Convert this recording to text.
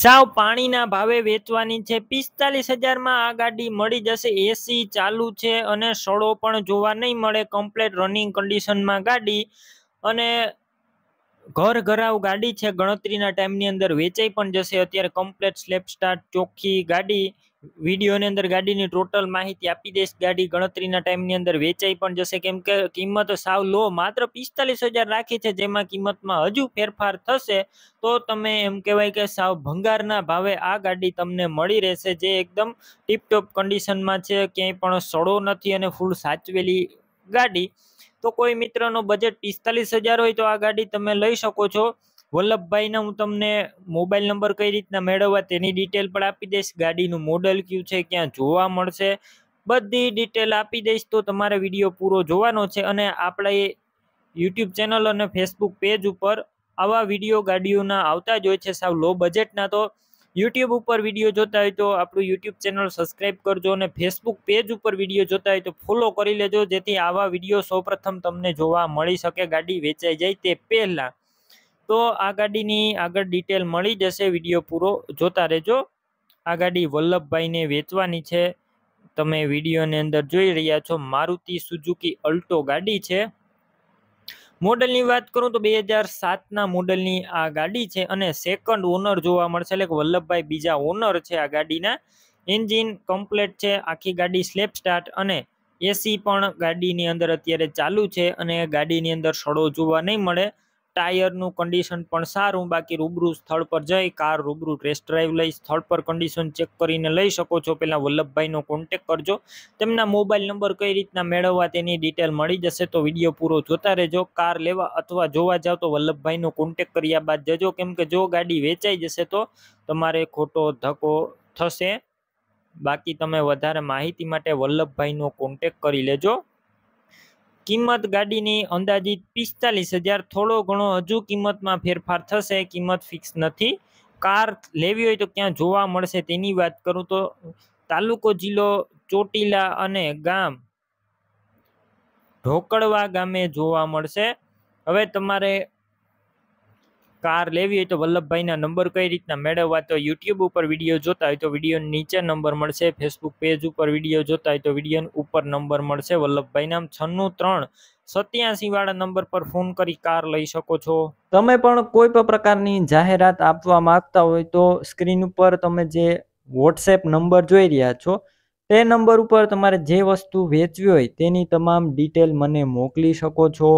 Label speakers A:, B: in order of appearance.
A: સાવ પાણીના ભાવે વેચવાની છે પિસ્તાલીસ હજારમાં આ ગાડી મળી જશે એસી ચાલુ છે અને સડો પણ જોવા નહીં મળે કમ્પ્લેટ રનિંગ કન્ડિશનમાં ગાડી અને ઘર ઘરાવ ગાડી છે ગણતરીના ટાઈમની અંદર વેચાઈ પણ જશે અત્યારે કમ્પ્લેટ સ્લેપ સ્ટાર્ટ ચોખ્ખી ગાડી વિડીયોની અંદર ગાડીની ટોટલ માહિતી આપી દઈશ ગાડી ગણતરીના ટાઈમની અંદર વેચાઈ પણ જશે કેમ કે કિંમત સાવ લો માત્ર પિસ્તાલીસ હજાર રાખી છે જેમાં કિંમતમાં હજુ ફેરફાર થશે તો તમે એમ કહેવાય કે સાવ ભંગારના ભાવે આ ગાડી તમને મળી રહેશે જે એકદમ ટીપટોપ કન્ડિશનમાં છે ક્યાંય પણ સડો નથી અને ફૂલ સાચવેલી ગાડી તો કોઈ મિત્રનો બજેટ પિસ્તાલીસ હજાર હોય તો આ ગાડી તમે લઈ શકો છો વલ્લભભાઈને હું તમને મોબાઈલ નંબર કઈ રીતના મેળવવા તેની ડિટેલ પણ આપી દઈશ ગાડીનું મોડલ કયું છે ક્યાં જોવા મળશે બધી ડિટેલ આપી દઈશ તો તમારે વિડીયો પૂરો જોવાનો છે અને આપણે યુટ્યુબ ચેનલ અને ફેસબુક પેજ ઉપર આવા વિડીયો ગાડીઓના આવતા જ હોય છે સાવ લો બજેટના તો યુટ્યુબ ઉપર વિડીયો જોતા હોય તો આપણું યુટ્યુબ ચેનલ સબસ્ક્રાઈબ કરજો અને ફેસબુક પેજ ઉપર વિડીયો જોતા હોય તો ફોલો કરી લેજો જેથી આવા વિડીયો સૌપ્રથમ તમને જોવા મળી શકે ગાડી વેચાઈ જાય તે પહેલાં તો આ ગાડીની આગળ ડિટેલ મળી જશે વિડીયો પૂરો જોતા રહેજો આ ગાડી વલ્લભભાઈને વેચવાની છે તમે વિડીયોની અંદર જોઈ રહ્યા છો મારુતિ સુઝુકી અલ્ટો ગાડી છે મોડલની વાત કરું તો બે હજાર સાતના મોડલની આ ગાડી છે અને સેકન્ડ ઓનર જોવા મળશે એટલે વલ્લભભાઈ બીજા ઓનર છે આ ગાડીના એન્જિન કમ્પ્લેટ છે આખી ગાડી સ્લેપ સ્ટાર્ટ અને એસી પણ ગાડીની અંદર અત્યારે ચાલુ છે અને ગાડીની અંદર સડો જોવા નહીં મળે ટાયરનું કન્ડિશન પણ સારું બાકી રૂબરૂ સ્થળ પર જઈ કાર રૂબરૂ ટેસ્ટ ડ્રાઈવ લઈ સ્થળ પર કન્ડિશન ચેક કરીને લઈ શકો છો પહેલાં વલ્લભભાઈનો કોન્ટેક કરજો તેમના મોબાઈલ નંબર કઈ રીતના મેળવવા તેની ડિટેલ મળી જશે તો વિડીયો પૂરો જોતા રહેજો કાર લેવા અથવા જોવા જાઓ તો વલ્લભભાઈનો કોન્ટેક કર્યા બાદ જજો કેમ કે જો ગાડી વેચાઈ જશે તો તમારે ખોટો ધક્કો થશે બાકી તમે વધારે માહિતી માટે વલ્લભભાઈનો કોન્ટેક કરી લેજો કિંમત ગાડીની અંદાજિત પિસ્તાલીસ હજાર થોડો ઘણો હજુ કિંમતમાં ફેરફાર થશે કિંમત ફિક્સ નથી કાર લેવી હોય તો ક્યાં જોવા મળશે તેની વાત કરું તો તાલુકો જિલ્લો ચોટીલા અને ગામ ઢોકળવા ગામે જોવા મળશે હવે તમારે કાર લેવી હોય તો વલ્લભભાઈના નંબર કઈ રીતના મેળવવા તો યુટ્યુબ ઉપર વિડીયો જોતા હોય તો વિડીયો નીચે નંબર મળશે ફેસબુક પેજ ઉપર વિડીયો જોતા હોય તો વિડીયો ઉપર નંબર મળશે વલ્લભભાઈના છન્નું ત્રણ સત્યાસી વાળા નંબર પર ફોન કરી કાર લઈ શકો છો તમે પણ કોઈ પણ પ્રકારની જાહેરાત આપવા માંગતા હોય તો સ્ક્રીન ઉપર તમે જે વોટ્સએપ નંબર જોઈ રહ્યા છો તે નંબર ઉપર તમારે જે વસ્તુ વેચવી હોય તેની તમામ ડિટેલ મને મોકલી શકો છો